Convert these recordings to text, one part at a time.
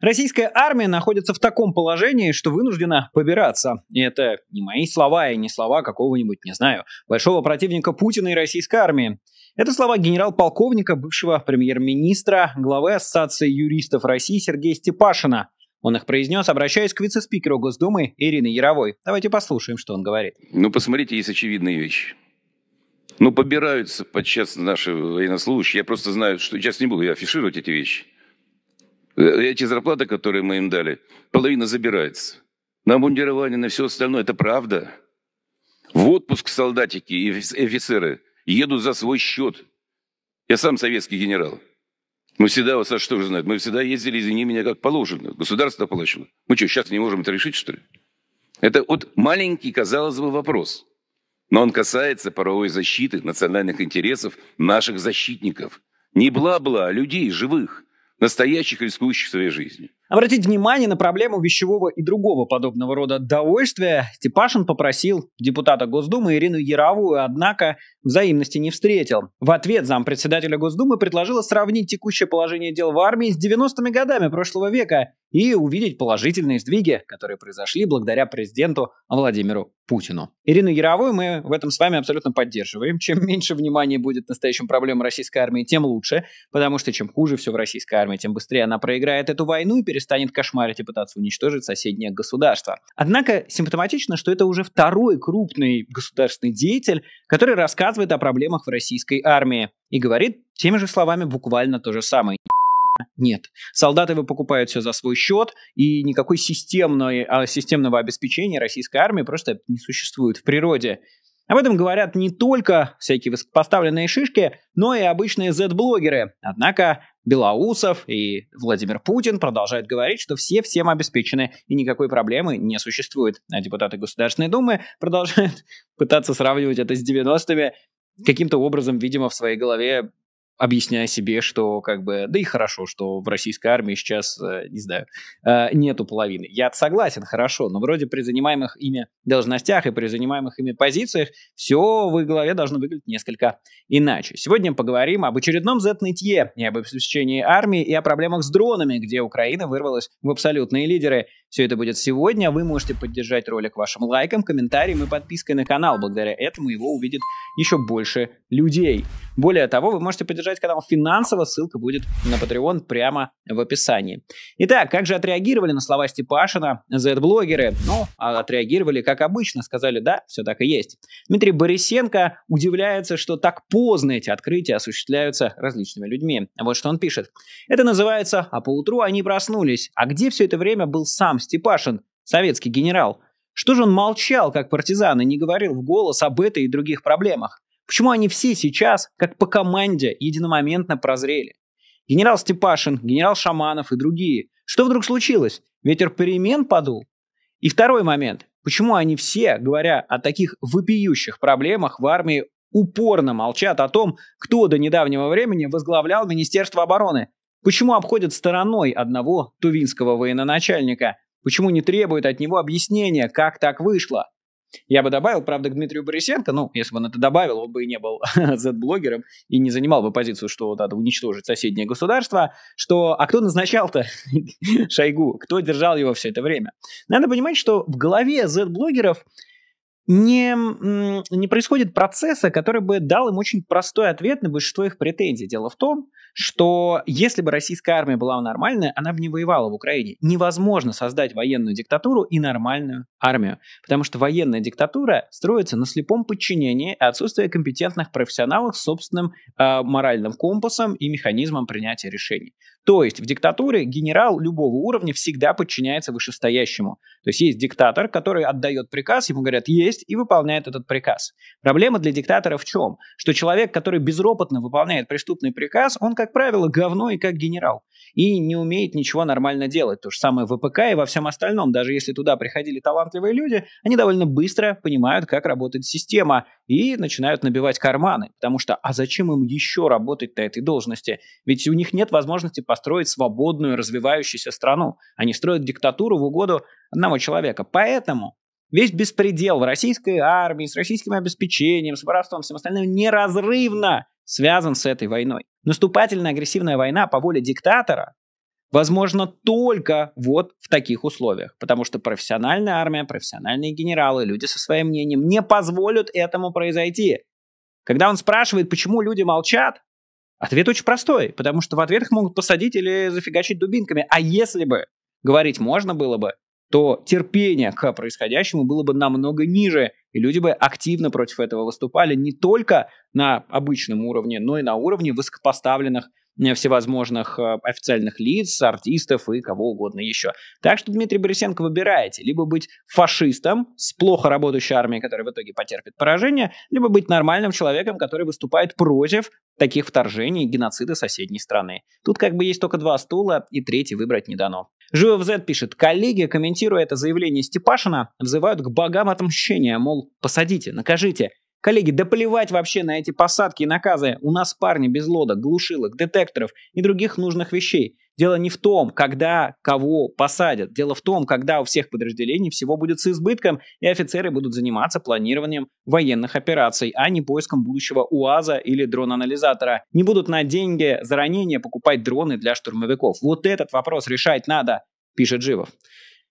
Российская армия находится в таком положении, что вынуждена побираться. И это не мои слова и не слова какого-нибудь, не знаю, большого противника Путина и российской армии. Это слова генерал-полковника, бывшего премьер-министра, главы Ассоциации юристов России Сергея Степашина. Он их произнес, обращаясь к вице-спикеру Госдумы Ирине Яровой. Давайте послушаем, что он говорит. Ну, посмотрите, есть очевидные вещи. Ну, побираются подчас наши военнослужащие. Я просто знаю, что сейчас не буду я афишировать эти вещи – Э, эти зарплаты, которые мы им дали, половина забирается. На обмундирование, на все остальное. Это правда. В отпуск солдатики и офицеры едут за свой счет. Я сам советский генерал. Мы всегда, вот Саша тоже знает, мы всегда ездили, извини меня, как положено. Государство оплачивало. Мы что, сейчас не можем это решить, что ли? Это вот маленький, казалось бы, вопрос. Но он касается паровой защиты национальных интересов наших защитников. Не бла-бла, а людей живых – настоящих рискующих своей жизнью. Обратить внимание на проблему вещевого и другого подобного рода довольствия Типашин попросил депутата Госдумы Ирину Яровую, однако взаимности не встретил. В ответ зампредседателя Госдумы предложила сравнить текущее положение дел в армии с 90-ми годами прошлого века и увидеть положительные сдвиги, которые произошли благодаря президенту Владимиру Путину. Ирину Яровую мы в этом с вами абсолютно поддерживаем. Чем меньше внимания будет настоящим проблемам российской армии, тем лучше, потому что чем хуже все в российской армии, тем быстрее она проиграет эту войну и перестанет кошмарить и пытаться уничтожить соседнее государство. Однако симптоматично, что это уже второй крупный государственный деятель, который рассказывает о проблемах в российской армии и говорит теми же словами буквально то же самое. Нет. Солдаты вы покупают все за свой счет, и никакой системной, а, системного обеспечения российской армии просто не существует в природе. Об этом говорят не только всякие высокопоставленные шишки, но и обычные Z-блогеры. Однако Белоусов и Владимир Путин продолжают говорить, что все всем обеспечены и никакой проблемы не существует. А депутаты Государственной Думы продолжают пытаться сравнивать это с 90-ми, каким-то образом, видимо, в своей голове объясняя себе, что как бы, да и хорошо, что в российской армии сейчас, э, не знаю, э, нету половины. Я согласен, хорошо, но вроде при занимаемых ими должностях и при занимаемых ими позициях все в их голове должно выглядеть несколько иначе. Сегодня поговорим об очередном Z-нытье и об обеспечении армии и о проблемах с дронами, где Украина вырвалась в абсолютные лидеры все это будет сегодня. Вы можете поддержать ролик вашим лайком, комментарием и подпиской на канал. Благодаря этому его увидит еще больше людей. Более того, вы можете поддержать канал финансово. Ссылка будет на Patreon прямо в описании. Итак, как же отреагировали на слова Степашина Z-блогеры? Ну, а отреагировали как обычно. Сказали, да, все так и есть. Дмитрий Борисенко удивляется, что так поздно эти открытия осуществляются различными людьми. Вот что он пишет. Это называется «А поутру они проснулись». А где все это время был сам сам Степашин, советский генерал? Что же он молчал, как партизан, и не говорил в голос об этой и других проблемах? Почему они все сейчас, как по команде, единомоментно прозрели? Генерал Степашин, генерал Шаманов и другие. Что вдруг случилось? Ветер перемен подул? И второй момент. Почему они все, говоря о таких выпиющих проблемах в армии, упорно молчат о том, кто до недавнего времени возглавлял Министерство обороны? Почему обходят стороной одного тувинского военачальника? Почему не требует от него объяснения, как так вышло? Я бы добавил, правда, к Дмитрию Борисенко, ну, если бы он это добавил, он бы и не был Z-блогером и не занимал бы позицию, что надо уничтожить соседнее государство, что, а кто назначал-то Шойгу? Кто держал его все это время? Надо понимать, что в голове Z-блогеров не, не происходит процесса, который бы дал им очень простой ответ на большинство их претензий. Дело в том, что если бы российская армия была нормальная, она бы не воевала в Украине. Невозможно создать военную диктатуру и нормальную армию, потому что военная диктатура строится на слепом подчинении и отсутствии компетентных профессионалов с собственным э, моральным компасом и механизмом принятия решений. То есть в диктатуре генерал любого уровня всегда подчиняется вышестоящему. То есть есть диктатор, который отдает приказ, ему говорят «есть» и выполняет этот приказ. Проблема для диктатора в чем? Что человек, который безропотно выполняет преступный приказ, он, как правило, говно и как генерал. И не умеет ничего нормально делать. То же самое в ВПК и во всем остальном. Даже если туда приходили талантливые люди, они довольно быстро понимают, как работает система, и начинают набивать карманы. Потому что, а зачем им еще работать на этой должности? Ведь у них нет возможности по построить свободную развивающуюся страну. Они строят диктатуру в угоду одного человека. Поэтому весь беспредел в российской армии, с российским обеспечением, с воровством, всем остальным неразрывно связан с этой войной. Наступательная агрессивная война по воле диктатора возможно только вот в таких условиях, потому что профессиональная армия, профессиональные генералы, люди со своим мнением не позволят этому произойти. Когда он спрашивает, почему люди молчат, Ответ очень простой, потому что в ответ их могут посадить или зафигачить дубинками. А если бы говорить можно было бы, то терпение к происходящему было бы намного ниже, и люди бы активно против этого выступали не только на обычном уровне, но и на уровне высокопоставленных всевозможных э, официальных лиц, артистов и кого угодно еще. Так что, Дмитрий Борисенко, выбираете. Либо быть фашистом с плохо работающей армией, которая в итоге потерпит поражение, либо быть нормальным человеком, который выступает против таких вторжений и геноцида соседней страны. Тут как бы есть только два стула, и третий выбрать не дано. в Z пишет, коллеги, комментируя это заявление Степашина, взывают к богам отмщения, мол, посадите, накажите, Коллеги, да плевать вообще на эти посадки и наказы. У нас парни без лодок, глушилок, детекторов и других нужных вещей. Дело не в том, когда кого посадят. Дело в том, когда у всех подразделений всего будет с избытком, и офицеры будут заниматься планированием военных операций, а не поиском будущего УАЗа или дрон-анализатора. Не будут на деньги за ранения покупать дроны для штурмовиков. Вот этот вопрос решать надо, пишет Живов.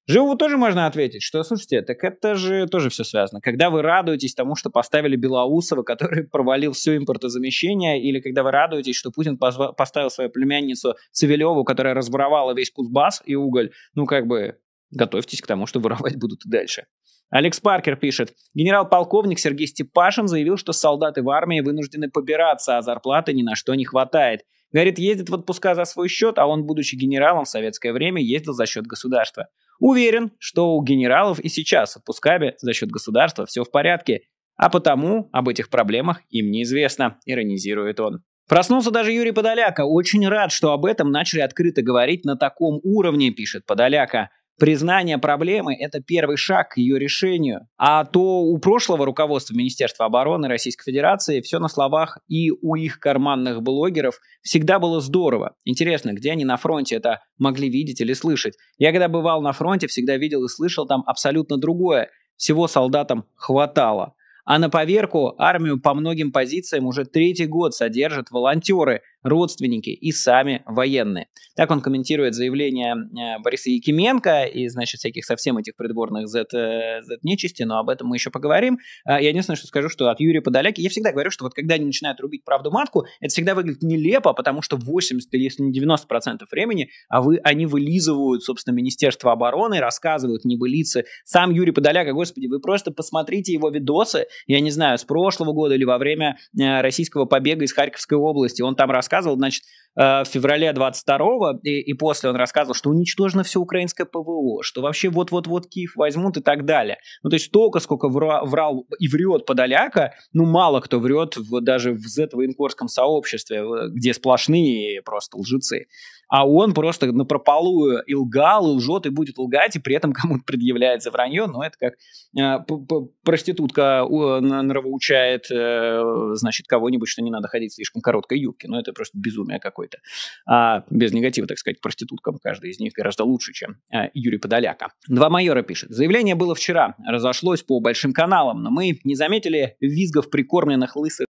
Живу тоже можно ответить, что, слушайте, так это же тоже все связано. Когда вы радуетесь тому, что поставили Белоусова, который провалил все импортозамещение, или когда вы радуетесь, что Путин поставил свою племянницу Цивилеву, которая разворовала весь Кузбасс и уголь, ну как бы готовьтесь к тому, что воровать будут и дальше. Алекс Паркер пишет, генерал-полковник Сергей Степашин заявил, что солдаты в армии вынуждены побираться, а зарплаты ни на что не хватает. Говорит, ездит в отпуска за свой счет, а он, будучи генералом в советское время, ездил за счет государства. Уверен, что у генералов и сейчас от Пускаби за счет государства все в порядке, а потому об этих проблемах им неизвестно, иронизирует он. Проснулся даже Юрий Подоляка. Очень рад, что об этом начали открыто говорить на таком уровне, пишет Подоляка. Признание проблемы – это первый шаг к ее решению. А то у прошлого руководства Министерства обороны Российской Федерации все на словах и у их карманных блогеров всегда было здорово. Интересно, где они на фронте это могли видеть или слышать? Я когда бывал на фронте, всегда видел и слышал там абсолютно другое. Всего солдатам хватало. А на поверку армию по многим позициям уже третий год содержат волонтеры, родственники и сами военные. Так он комментирует заявление э, Бориса Якименко и, значит, всяких совсем этих придворных Z-нечисти, но об этом мы еще поговорим. Э, я единственное, что скажу, что от Юрия Подоляки, я всегда говорю, что вот когда они начинают рубить правду матку, это всегда выглядит нелепо, потому что 80 или если не 90% времени а вы, они вылизывают, собственно, Министерство обороны, рассказывают небылицы. Сам Юрий Подоляка, господи, вы просто посмотрите его видосы, я не знаю, с прошлого года или во время э, российского побега из Харьковской области, он там рассказывает рассказывал, значит, э, в феврале 22-го, и, и после он рассказывал, что уничтожено все украинское ПВО, что вообще вот-вот-вот Киев возьмут и так далее. Ну, то есть столько, сколько вра, врал и врет Подоляка, ну, мало кто врет вот даже в Z-военкорском сообществе, где сплошные просто лжецы а он просто на прополую и лгал, и лжет, и будет лгать, и при этом кому-то предъявляет вранье, но это как э, проститутка э, нравоучает, э, значит, кого-нибудь, что не надо ходить в слишком короткой юбке, но ну, это просто безумие какое-то. А, без негатива, так сказать, проституткам каждый из них гораздо лучше, чем э, Юрий Подоляка. Два майора пишет. Заявление было вчера, разошлось по большим каналам, но мы не заметили визгов прикормленных лысых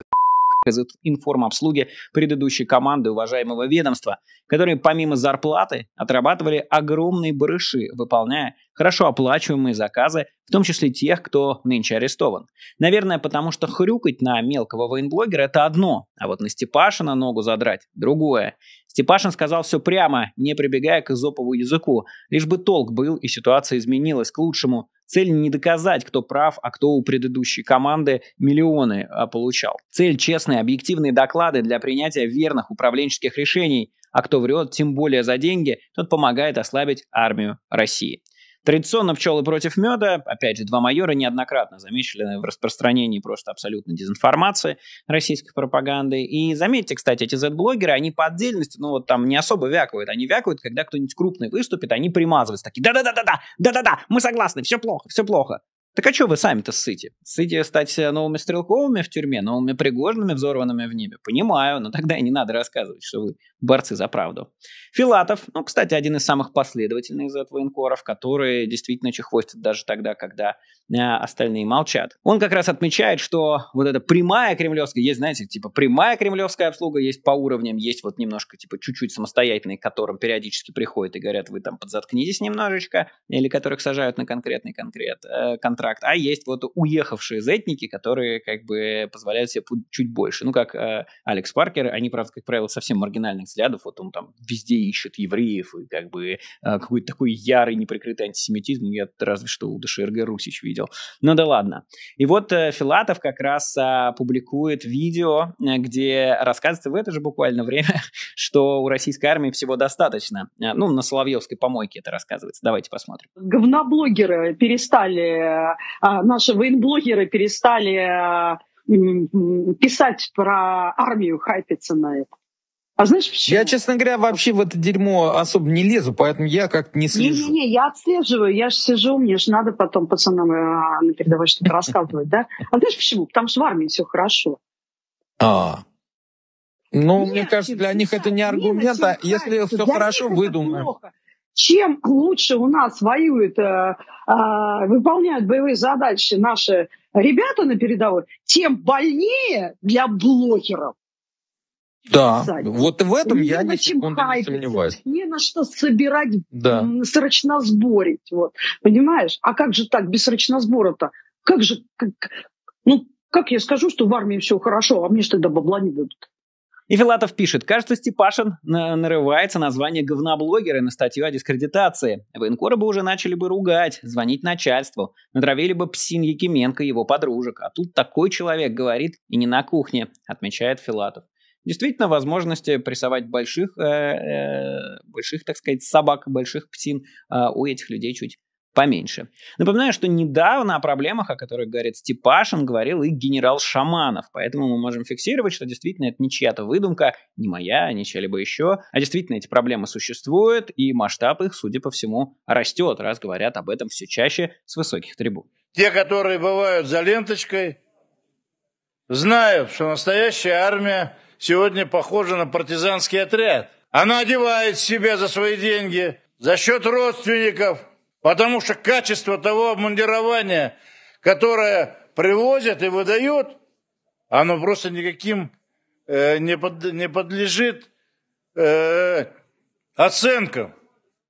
из информобслуги предыдущей команды уважаемого ведомства, которые помимо зарплаты отрабатывали огромные барыши, выполняя хорошо оплачиваемые заказы, в том числе тех, кто нынче арестован. Наверное, потому что хрюкать на мелкого военблогера – это одно, а вот на Степашина ногу задрать – другое. Степашин сказал все прямо, не прибегая к изопову языку, лишь бы толк был и ситуация изменилась к лучшему. Цель не доказать, кто прав, а кто у предыдущей команды миллионы а, получал. Цель – честные, объективные доклады для принятия верных управленческих решений, а кто врет, тем более за деньги, тот помогает ослабить армию России. Традиционно пчелы против меда. Опять же, два майора неоднократно замечены в распространении просто абсолютно дезинформации российской пропаганды. И заметьте, кстати, эти Z-блогеры, они по отдельности, ну вот там не особо вякают. Они вякают, когда кто-нибудь крупный выступит, они примазываются такие, да-да-да-да-да, да-да-да, мы согласны, все плохо, все плохо. Так а что вы сами-то ссыте? Ссыте стать э, новыми стрелковыми в тюрьме, новыми пригожными, взорванными в небе? Понимаю, но тогда и не надо рассказывать, что вы борцы за правду. Филатов, ну, кстати, один из самых последовательных из этого инкоров, которые действительно чехвостят даже тогда, когда э, остальные молчат. Он как раз отмечает, что вот эта прямая кремлевская, есть, знаете, типа прямая кремлевская обслуга, есть по уровням, есть вот немножко типа чуть-чуть самостоятельные, к которым периодически приходят и говорят, вы там подзаткнитесь немножечко, или которых сажают на конкретный конкрет, э, контракт контракт, а есть вот уехавшие зетники, которые как бы позволяют себе чуть больше. Ну, как э, Алекс Паркер, они, правда, как правило, совсем маргинальных взглядов, вот он там везде ищет евреев и как бы э, какой-то такой ярый неприкрытый антисемитизм, ну, я разве что у ДШРГ Русич видел. Ну да ладно. И вот э, Филатов как раз э, публикует видео, э, где рассказывается в это же буквально время, что у российской армии всего достаточно. Э, ну, на Соловьевской помойке это рассказывается. Давайте посмотрим. Говноблогеры перестали а, наши военблогеры перестали э, писать про армию, хайпиться на это. А знаешь, почему? Я, честно говоря, вообще в это дерьмо особо не лезу, поэтому я как-то не слежу. Не-не-не, я отслеживаю, я же сижу, мне же надо потом пацанам э, на передовой что-то рассказывать, да? А знаешь почему? Потому что в армии все хорошо. А, ну, мне кажется, для них это не аргумент, а если все хорошо, выдумаем чем лучше у нас воюют, э, э, выполняют боевые задачи наши ребята на передовой, тем больнее для блогеров. Да, писать. вот в этом не я ни секунды не сомневаюсь. Не на что собирать, да. Срочно срочносборить. Вот. Понимаешь? А как же так, без сбора то Как же, как, ну, как я скажу, что в армии все хорошо, а мне же тогда бабла не дадут? И Филатов пишет, кажется, Степашин э, нарывается на звание говноблогера на статью о дискредитации. Военкора бы уже начали бы ругать, звонить начальству, натравили бы псин Якименко и его подружек. А тут такой человек говорит и не на кухне, отмечает Филатов. Действительно, возможности прессовать больших, э, э, больших, так сказать, собак, больших псин э, у этих людей чуть поменьше. Напоминаю, что недавно о проблемах, о которых говорит Степашин, говорил и генерал Шаманов, поэтому мы можем фиксировать, что действительно это не чья-то выдумка, не моя, не чья-либо еще, а действительно эти проблемы существуют, и масштаб их, судя по всему, растет, раз говорят об этом все чаще с высоких трибун. Те, которые бывают за ленточкой, знают, что настоящая армия сегодня похожа на партизанский отряд. Она одевает себя за свои деньги, за счет родственников – Потому что качество того обмундирования, которое привозят и выдают, оно просто никаким э, не, под, не подлежит э, оценкам.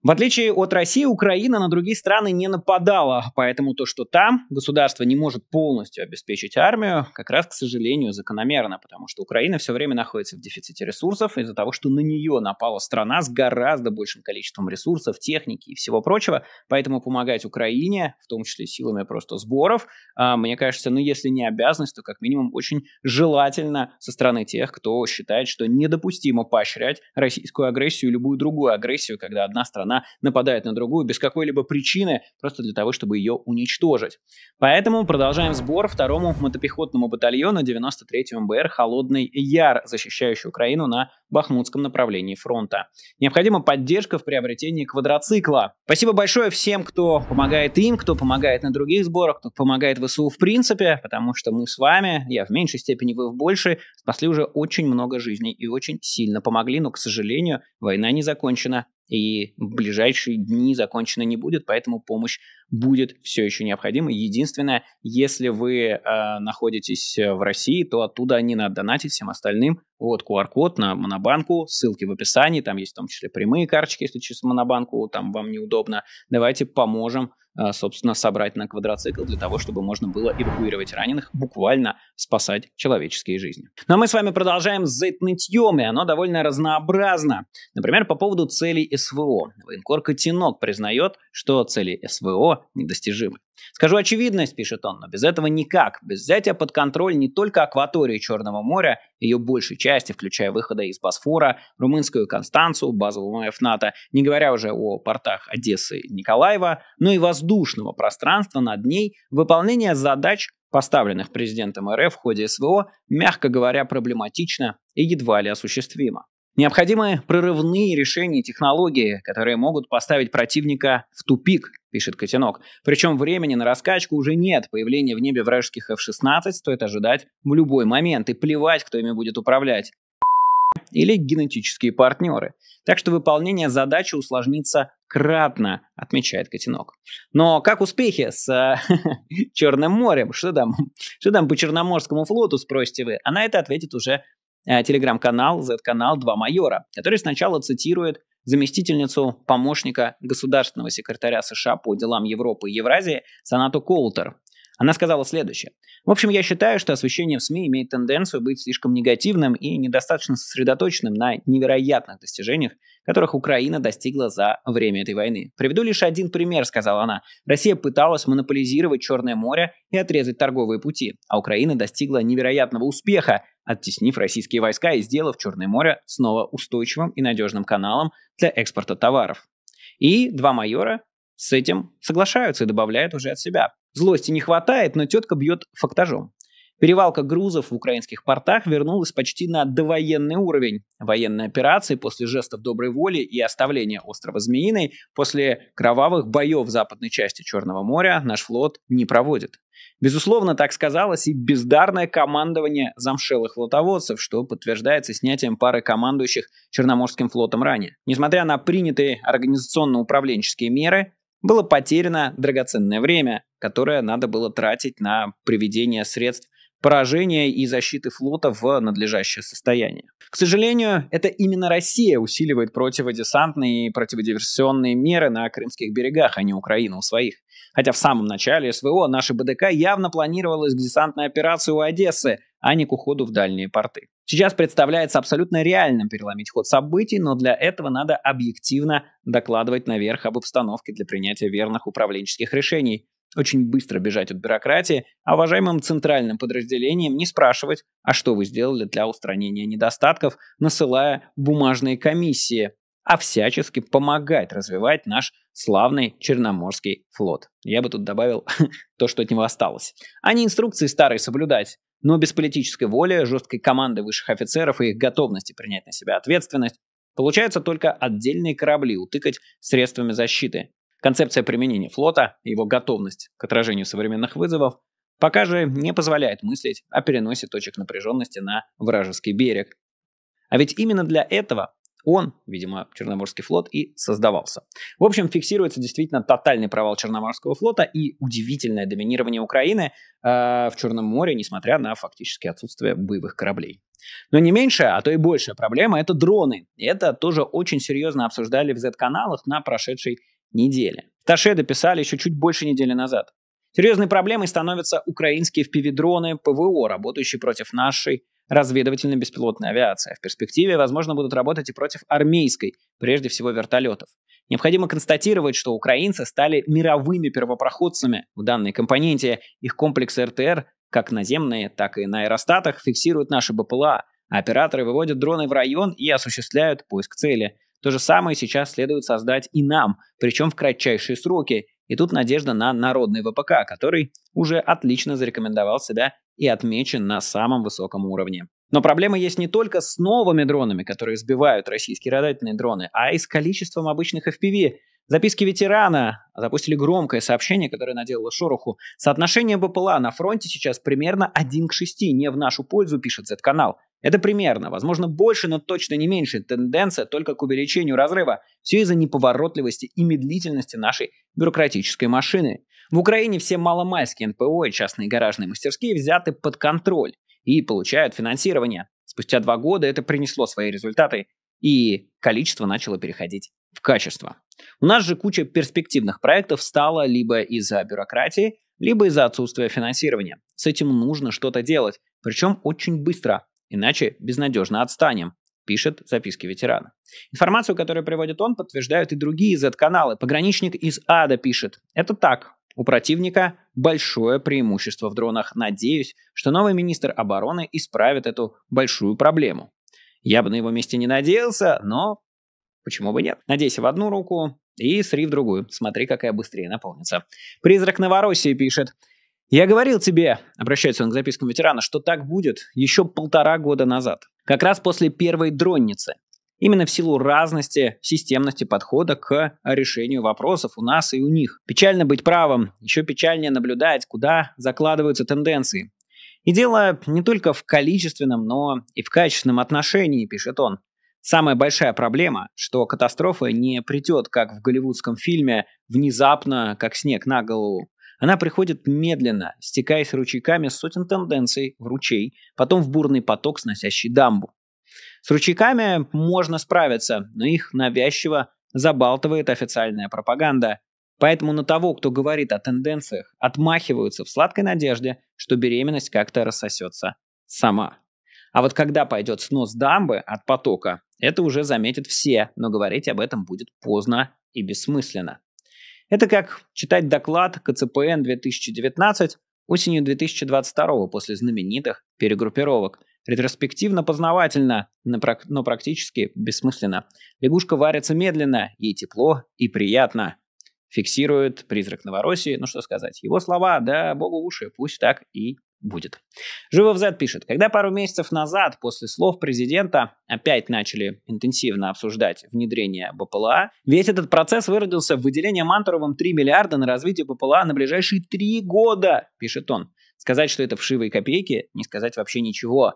В отличие от России, Украина на другие страны не нападала, поэтому то, что там государство не может полностью обеспечить армию, как раз, к сожалению, закономерно, потому что Украина все время находится в дефиците ресурсов из-за того, что на нее напала страна с гораздо большим количеством ресурсов, техники и всего прочего, поэтому помогать Украине, в том числе силами просто сборов, а, мне кажется, ну если не обязанность, то как минимум очень желательно со стороны тех, кто считает, что недопустимо поощрять российскую агрессию и любую другую агрессию, когда одна страна она нападает на другую без какой-либо причины, просто для того, чтобы ее уничтожить. Поэтому продолжаем сбор второму мотопехотному батальону 93-й МБР «Холодный Яр», защищающий Украину на Бахмутском направлении фронта. Необходима поддержка в приобретении квадроцикла. Спасибо большое всем, кто помогает им, кто помогает на других сборах, кто помогает ВСУ в принципе, потому что мы с вами, я в меньшей степени, вы в большей, спасли уже очень много жизней и очень сильно помогли, но, к сожалению, война не закончена, и в ближайшие дни закончена не будет, поэтому помощь будет все еще необходима. Единственное, если вы э, находитесь э, в России, то оттуда не надо донатить всем остальным. Вот QR-код на монобанку, ссылки в описании, там есть в том числе прямые карточки, если через монобанку там вам неудобно. Давайте поможем а, собственно, собрать на квадроцикл для того, чтобы можно было эвакуировать раненых, буквально спасать человеческие жизни. Но мы с вами продолжаем зетнытьем, и оно довольно разнообразно. Например, по поводу целей СВО. Военкор Котенок признает, что цели СВО недостижимы. Скажу очевидность, пишет он, но без этого никак. Без взятия под контроль не только акватории Черного моря, ее большей части, включая выхода из Босфора, румынскую Констанцию, базу ВМФ НАТО, не говоря уже о портах Одессы и Николаева, но и воздушного пространства над ней, выполнение задач, поставленных президентом РФ в ходе СВО, мягко говоря, проблематично и едва ли осуществимо. Необходимы прорывные решения и технологии, которые могут поставить противника в тупик, пишет Котенок. Причем времени на раскачку уже нет. Появление в небе вражеских F-16 стоит ожидать в любой момент. И плевать, кто ими будет управлять или генетические партнеры. Так что выполнение задачи усложнится кратно, отмечает Котенок. Но как успехи с э, Черным морем? Что там? Что там по Черноморскому флоту, спросите вы? А на это ответит уже Э, телеграм-канал, Z-канал «Два майора», который сначала цитирует заместительницу помощника государственного секретаря США по делам Европы и Евразии Санату Коултер. Она сказала следующее. В общем, я считаю, что освещение в СМИ имеет тенденцию быть слишком негативным и недостаточно сосредоточенным на невероятных достижениях, которых Украина достигла за время этой войны. Приведу лишь один пример, сказала она. Россия пыталась монополизировать Черное море и отрезать торговые пути, а Украина достигла невероятного успеха, оттеснив российские войска и сделав Черное море снова устойчивым и надежным каналом для экспорта товаров. И два майора с этим соглашаются и добавляют уже от себя. Злости не хватает, но тетка бьет фактажом. Перевалка грузов в украинских портах вернулась почти на довоенный уровень. Военные операции после жестов доброй воли и оставления острова Змеиной после кровавых боев в западной части Черного моря наш флот не проводит. Безусловно, так сказалось и бездарное командование замшелых флотоводцев, что подтверждается снятием пары командующих Черноморским флотом ранее. Несмотря на принятые организационно-управленческие меры, было потеряно драгоценное время, которое надо было тратить на приведение средств поражения и защиты флота в надлежащее состояние. К сожалению, это именно Россия усиливает противодесантные и противодиверсионные меры на крымских берегах, а не Украина у своих. Хотя в самом начале СВО наши БДК явно планировалось к десантной операции у Одессы, а не к уходу в дальние порты. Сейчас представляется абсолютно реальным переломить ход событий, но для этого надо объективно докладывать наверх об обстановке для принятия верных управленческих решений, очень быстро бежать от бюрократии, а уважаемым центральным подразделениям не спрашивать, а что вы сделали для устранения недостатков, насылая бумажные комиссии, а всячески помогать развивать наш славный Черноморский флот. Я бы тут добавил то, что от него осталось. А инструкции старые соблюдать, но без политической воли, жесткой команды высших офицеров и их готовности принять на себя ответственность, получается только отдельные корабли утыкать средствами защиты. Концепция применения флота и его готовность к отражению современных вызовов пока же не позволяет мыслить о переносе точек напряженности на вражеский берег. А ведь именно для этого он, видимо, Черноморский флот и создавался. В общем, фиксируется действительно тотальный провал Черноморского флота и удивительное доминирование Украины э, в Черном море, несмотря на фактическое отсутствие боевых кораблей. Но не меньшая, а то и большая проблема – это дроны. это тоже очень серьезно обсуждали в Z-каналах на прошедшей неделе. Таше писали еще чуть больше недели назад. Серьезной проблемой становятся украинские fpv ПВО, работающие против нашей разведывательно-беспилотная авиация. А в перспективе, возможно, будут работать и против армейской, прежде всего вертолетов. Необходимо констатировать, что украинцы стали мировыми первопроходцами в данной компоненте. Их комплексы РТР, как наземные, так и на аэростатах, фиксируют наши БПЛА. А операторы выводят дроны в район и осуществляют поиск цели. То же самое сейчас следует создать и нам, причем в кратчайшие сроки, и тут надежда на народный ВПК, который уже отлично зарекомендовал себя и отмечен на самом высоком уровне. Но проблема есть не только с новыми дронами, которые сбивают российские радательные дроны, а и с количеством обычных FPV, Записки ветерана запустили громкое сообщение, которое наделало шороху. Соотношение БПЛА на фронте сейчас примерно 1 к 6, не в нашу пользу, пишет Z-канал. Это примерно, возможно больше, но точно не меньше. Тенденция только к увеличению разрыва. Все из-за неповоротливости и медлительности нашей бюрократической машины. В Украине все маломайские НПО и частные гаражные мастерские взяты под контроль и получают финансирование. Спустя два года это принесло свои результаты, и количество начало переходить в качество. У нас же куча перспективных проектов стала либо из-за бюрократии, либо из-за отсутствия финансирования. С этим нужно что-то делать, причем очень быстро, иначе безнадежно отстанем пишет записки ветерана. Информацию, которую приводит он, подтверждают и другие Z-каналы. Пограничник из ада пишет. Это так. У противника большое преимущество в дронах. Надеюсь, что новый министр обороны исправит эту большую проблему. Я бы на его месте не надеялся, но Почему бы нет? Надейся в одну руку и сри в другую. Смотри, какая быстрее наполнится. Призрак Новороссии пишет. Я говорил тебе, обращается он к запискам ветерана, что так будет еще полтора года назад. Как раз после первой дронницы. Именно в силу разности, системности подхода к решению вопросов у нас и у них. Печально быть правым, еще печальнее наблюдать, куда закладываются тенденции. И дело не только в количественном, но и в качественном отношении, пишет он. Самая большая проблема, что катастрофа не придет, как в голливудском фильме, внезапно, как снег на голову. Она приходит медленно, стекаясь ручейками сотен тенденций в ручей, потом в бурный поток, сносящий дамбу. С ручейками можно справиться, но их навязчиво забалтывает официальная пропаганда. Поэтому на того, кто говорит о тенденциях, отмахиваются в сладкой надежде, что беременность как-то рассосется сама. А вот когда пойдет снос дамбы от потока, это уже заметят все, но говорить об этом будет поздно и бессмысленно. Это как читать доклад КЦПН 2019 осенью 2022 после знаменитых перегруппировок. Ретроспективно-познавательно, но практически бессмысленно. Лягушка варится медленно, ей тепло и приятно. Фиксирует призрак Новороссии, ну что сказать, его слова, да богу уши, пусть так и будет. Живов Z пишет, когда пару месяцев назад после слов президента опять начали интенсивно обсуждать внедрение БПЛА, весь этот процесс выродился в выделение Мантуровым 3 миллиарда на развитие БПЛА на ближайшие 3 года, пишет он. Сказать, что это вшивые копейки, не сказать вообще ничего.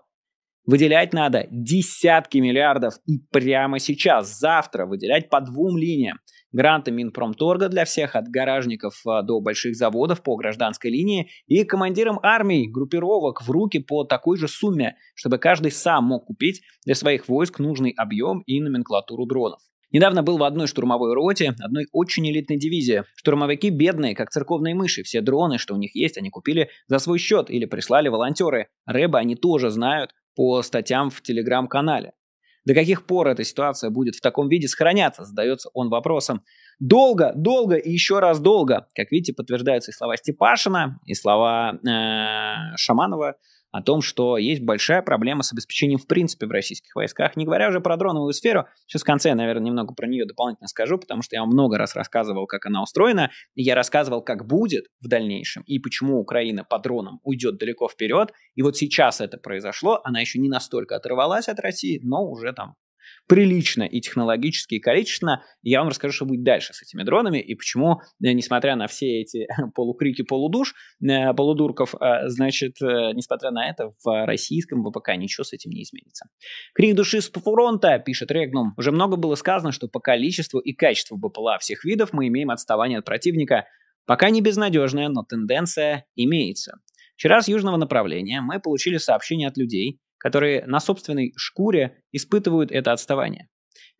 Выделять надо десятки миллиардов и прямо сейчас, завтра выделять по двум линиям гранты Минпромторга для всех, от гаражников а, до больших заводов по гражданской линии, и командирам армий группировок в руки по такой же сумме, чтобы каждый сам мог купить для своих войск нужный объем и номенклатуру дронов. Недавно был в одной штурмовой роте, одной очень элитной дивизии. Штурмовики бедные, как церковные мыши. Все дроны, что у них есть, они купили за свой счет или прислали волонтеры. Рэба они тоже знают по статьям в телеграм-канале. До каких пор эта ситуация будет в таком виде сохраняться, задается он вопросом. Долго, долго и еще раз долго. Как видите, подтверждаются и слова Степашина, и слова э, Шаманова, о том, что есть большая проблема с обеспечением в принципе в российских войсках. Не говоря уже про дроновую сферу, сейчас в конце я, наверное, немного про нее дополнительно скажу, потому что я вам много раз рассказывал, как она устроена, и я рассказывал, как будет в дальнейшем, и почему Украина по дронам уйдет далеко вперед, и вот сейчас это произошло, она еще не настолько оторвалась от России, но уже там прилично и технологически, и количественно. я вам расскажу, что будет дальше с этими дронами и почему, э, несмотря на все эти полукрики полудуш, э, полудурков, э, значит, несмотря на это, в российском ВПК ничего с этим не изменится. Крик души с фронта, пишет Регнум. Уже много было сказано, что по количеству и качеству БПЛА всех видов мы имеем отставание от противника. Пока не безнадежная, но тенденция имеется. Вчера с южного направления мы получили сообщение от людей, которые на собственной шкуре испытывают это отставание.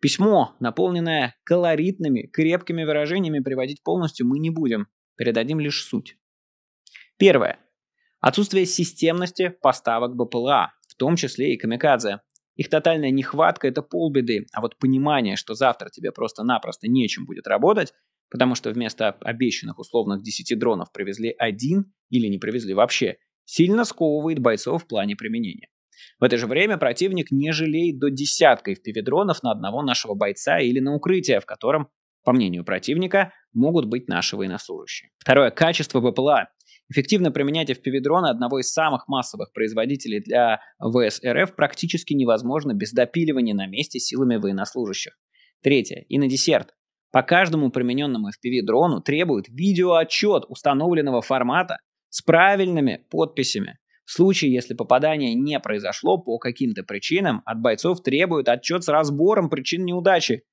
Письмо, наполненное колоритными, крепкими выражениями, приводить полностью мы не будем, передадим лишь суть. Первое. Отсутствие системности поставок БПЛА, в том числе и камикадзе. Их тотальная нехватка – это полбеды, а вот понимание, что завтра тебе просто-напросто нечем будет работать, потому что вместо обещанных условных 10 дронов привезли один или не привезли вообще, сильно сковывает бойцов в плане применения. В это же время противник не жалеет до десятка FPV-дронов на одного нашего бойца или на укрытие, в котором, по мнению противника, могут быть наши военнослужащие. Второе. Качество БПЛА. Эффективно применять FPV-дроны одного из самых массовых производителей для ВСРФ практически невозможно без допиливания на месте силами военнослужащих. Третье. И на десерт. По каждому примененному FPV-дрону требует видеоотчет установленного формата с правильными подписями. В случае, если попадание не произошло по каким-то причинам, от бойцов требуют отчет с разбором причин неудачи.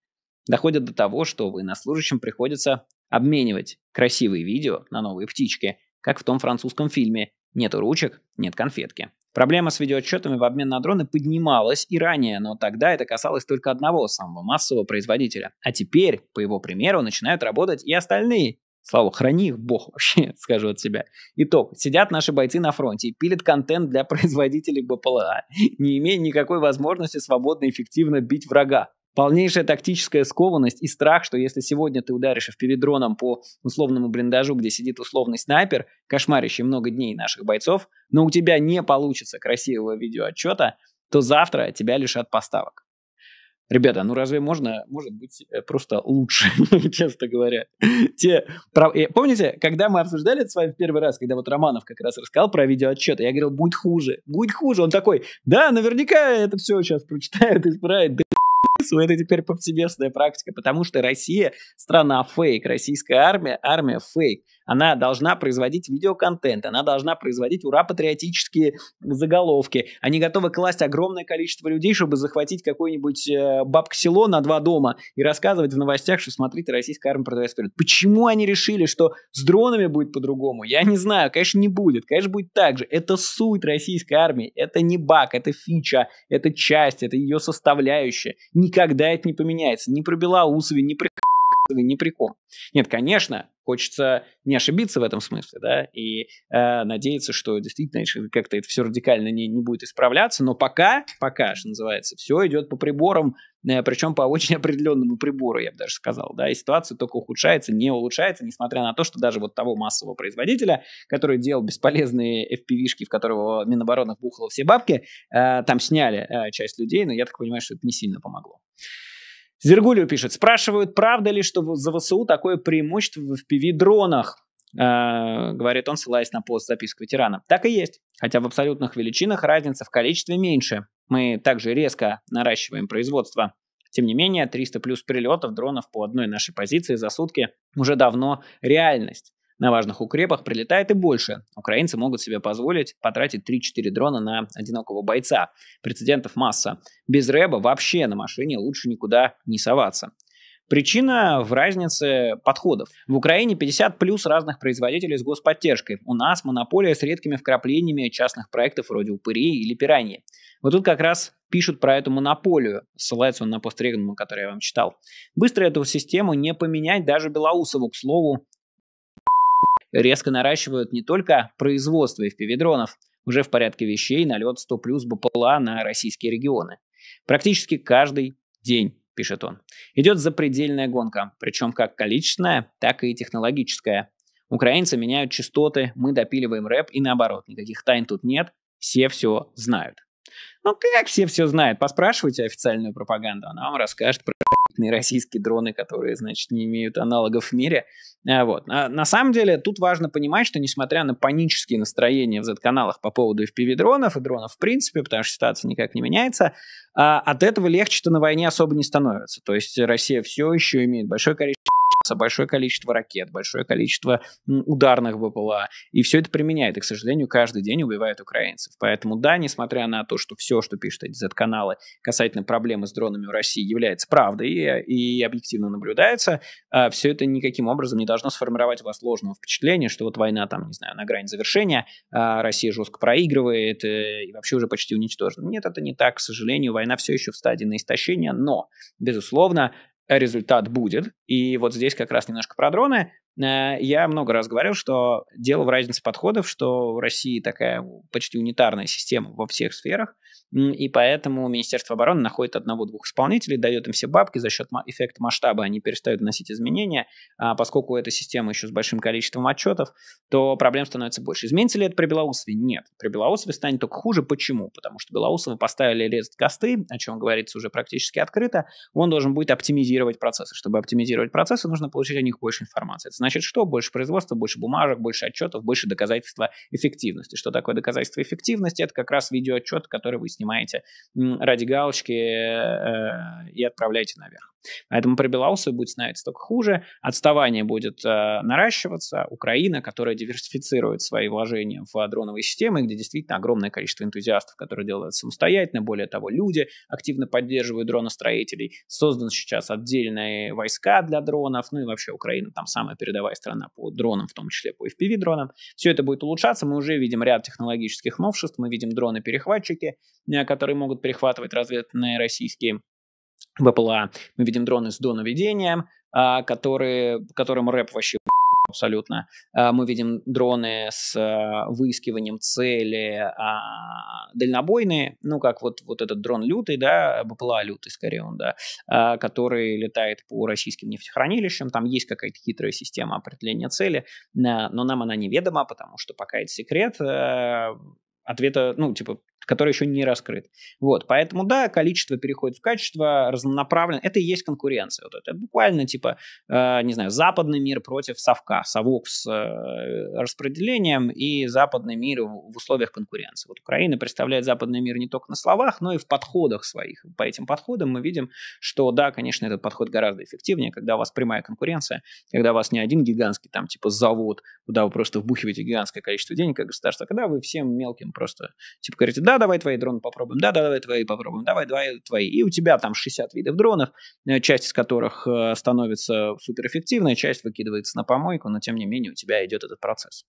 Доходят до того, что военнослужащим приходится обменивать красивые видео на новые птички, как в том французском фильме «Нету ручек, нет конфетки». Проблема с видеоотчетами в обмен на дроны поднималась и ранее, но тогда это касалось только одного самого массового производителя. А теперь, по его примеру, начинают работать и остальные. Слава, храни их Бог вообще, скажу от себя. Итог. Сидят наши бойцы на фронте и пилят контент для производителей БПЛА, не имея никакой возможности свободно и эффективно бить врага. Полнейшая тактическая скованность и страх, что если сегодня ты ударишь перед дроном по условному блиндажу, где сидит условный снайпер, кошмарящий много дней наших бойцов, но у тебя не получится красивого видеоотчета, то завтра тебя лишат поставок. Ребята, ну разве можно, может быть, э, просто лучше, честно говоря. Те, про... Помните, когда мы обсуждали это с вами в первый раз, когда вот Романов как раз рассказал про видеоотчет, я говорил, будет хуже, будет хуже. Он такой, да, наверняка это все сейчас прочитают, исправят, да это теперь повсеместная практика, потому что Россия страна фейк, российская армия, армия фейк она должна производить видеоконтент, она должна производить ура-патриотические заголовки. Они готовы класть огромное количество людей, чтобы захватить какое-нибудь э, бабк на два дома и рассказывать в новостях, что смотрите, российская армия продвигается вперед. Почему они решили, что с дронами будет по-другому? Я не знаю, конечно, не будет, конечно, будет так же. Это суть российской армии, это не баг, это фича, это часть, это ее составляющая. Никогда это не поменяется. не пробила Белоусови, не про не прикол. Нет, конечно, хочется не ошибиться в этом смысле, да, и э, надеяться, что действительно как-то это все радикально не, не будет исправляться, но пока, пока, что называется, все идет по приборам, э, причем по очень определенному прибору, я бы даже сказал, да, и ситуация только ухудшается, не улучшается, несмотря на то, что даже вот того массового производителя, который делал бесполезные FPV-шки, в которого Минобороны вбухало все бабки, э, там сняли э, часть людей, но я так понимаю, что это не сильно помогло. Зергулю пишет, спрашивают, правда ли, что за ВСУ такое преимущество в PV-дронах? Э, говорит он, ссылаясь на пост записок ветерана. Так и есть. Хотя в абсолютных величинах разница в количестве меньше. Мы также резко наращиваем производство. Тем не менее, 300 плюс прилетов дронов по одной нашей позиции за сутки уже давно реальность. На важных укрепах прилетает и больше. Украинцы могут себе позволить потратить 3-4 дрона на одинокого бойца. Прецедентов масса. Без рэба вообще на машине лучше никуда не соваться. Причина в разнице подходов. В Украине 50 плюс разных производителей с господдержкой. У нас монополия с редкими вкраплениями частных проектов вроде «Упыри» или «Пираньи». Вот тут как раз пишут про эту монополию, ссылается он на пост Регнума, который я вам читал. Быстро эту систему не поменять даже Белоусову, к слову, резко наращивают не только производство FPV-дронов, уже в порядке вещей налет 100 плюс БПЛА на российские регионы. Практически каждый день, пишет он. Идет запредельная гонка, причем как количественная, так и технологическая. Украинцы меняют частоты, мы допиливаем рэп и наоборот. Никаких тайн тут нет, все все знают. Ну как все все знают? Поспрашивайте официальную пропаганду, она вам расскажет про крупные российские дроны, которые, значит, не имеют аналогов в мире. Э, вот. А на самом деле тут важно понимать, что несмотря на панические настроения в Z-каналах по поводу FPV-дронов и дронов в принципе, потому что ситуация никак не меняется, а, от этого легче-то на войне особо не становится. То есть Россия все еще имеет большое количество большое количество ракет, большое количество ударных БПЛА. И все это применяет. И, к сожалению, каждый день убивает украинцев. Поэтому да, несмотря на то, что все, что пишут эти Z-каналы касательно проблемы с дронами в России, является правдой и, и объективно наблюдается, а все это никаким образом не должно сформировать у вас ложного впечатления, что вот война там, не знаю, на грани завершения, а Россия жестко проигрывает э, и вообще уже почти уничтожена. Нет, это не так. К сожалению, война все еще в стадии на истощение, но, безусловно, результат будет. И вот здесь как раз немножко про дроны. Э, я много раз говорил, что дело в разнице подходов, что в России такая почти унитарная система во всех сферах, и поэтому Министерство обороны находит одного-двух исполнителей, дает им все бабки за счет эффекта масштаба, они перестают вносить изменения, а поскольку эта система еще с большим количеством отчетов, то проблем становится больше. Изменится ли это при Белоусове? Нет. При Белоусове станет только хуже. Почему? Потому что Белоусову поставили резать косты, о чем говорится уже практически открыто, он должен будет оптимизировать процессы. Чтобы оптимизировать процессы, нужно получить о них больше информации. Это Значит, что? Больше производства, больше бумажек, больше отчетов, больше доказательства эффективности. Что такое доказательство эффективности? Это как раз видеоотчет, который вы снимаете ради галочки э, и отправляете наверх. Поэтому при Беларуси будет становиться только хуже, отставание будет э, наращиваться. Украина, которая диверсифицирует свои вложения в дроновые системы, где действительно огромное количество энтузиастов, которые делают самостоятельно, более того, люди активно поддерживают дроностроителей. Создан сейчас отдельные войска для дронов, ну и вообще Украина там самая передовая передовая страна по дронам, в том числе по FPV-дронам. Все это будет улучшаться. Мы уже видим ряд технологических новшеств. Мы видим дроны-перехватчики, э, которые могут перехватывать разведные российские БПЛА. Мы видим дроны с доноведением, а, которые, которым рэп вообще абсолютно. Э, мы видим дроны с э, выискиванием цели а, дальнобойные, ну, как вот, вот этот дрон лютый, да, БПЛА лютый скорее он, да, э, который летает по российским нефтехранилищам, там есть какая-то хитрая система определения цели, но нам она неведома, потому что пока это секрет, ответа, ну, типа, который еще не раскрыт. Вот, поэтому, да, количество переходит в качество, разнонаправленно. Это и есть конкуренция. Вот это буквально, типа, э, не знаю, западный мир против совка, совок с э, распределением и западный мир в, в условиях конкуренции. Вот Украина представляет западный мир не только на словах, но и в подходах своих. По этим подходам мы видим, что, да, конечно, этот подход гораздо эффективнее, когда у вас прямая конкуренция, когда у вас не один гигантский, там, типа, завод, куда вы просто вбухиваете гигантское количество денег как государство, а когда вы всем мелким просто, типа, говорите, да, да, давай твои дроны попробуем, да, да, давай твои попробуем, давай, давай твои. И у тебя там 60 видов дронов, э, часть из которых э, становится суперэффективной, часть выкидывается на помойку, но тем не менее у тебя идет этот процесс.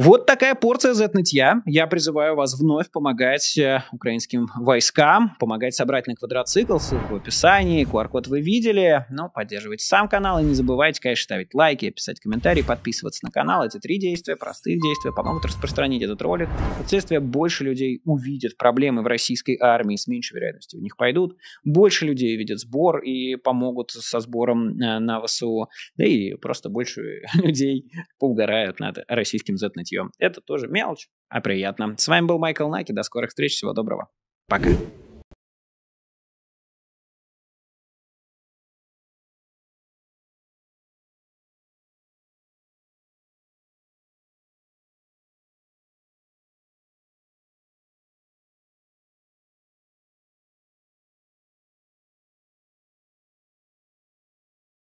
Вот такая порция Z-нытья. Я призываю вас вновь помогать э, украинским войскам, помогать собрать на квадроцикл, ссылку в описании, QR-код вы видели. Но поддерживайте сам канал и не забывайте, конечно, ставить лайки, писать комментарии, подписываться на канал. Эти три действия, простые действия, помогут распространить этот ролик. Впоследствии больше людей увидят проблемы в российской армии, с меньшей вероятностью в них пойдут. Больше людей видят сбор и помогут со сбором э, на ВСУ. Да и просто больше людей поугарают над российским Z-нытьем шитьем. Это тоже мелочь, а приятно. С вами был Майкл Наки. До скорых встреч. Всего доброго. Пока.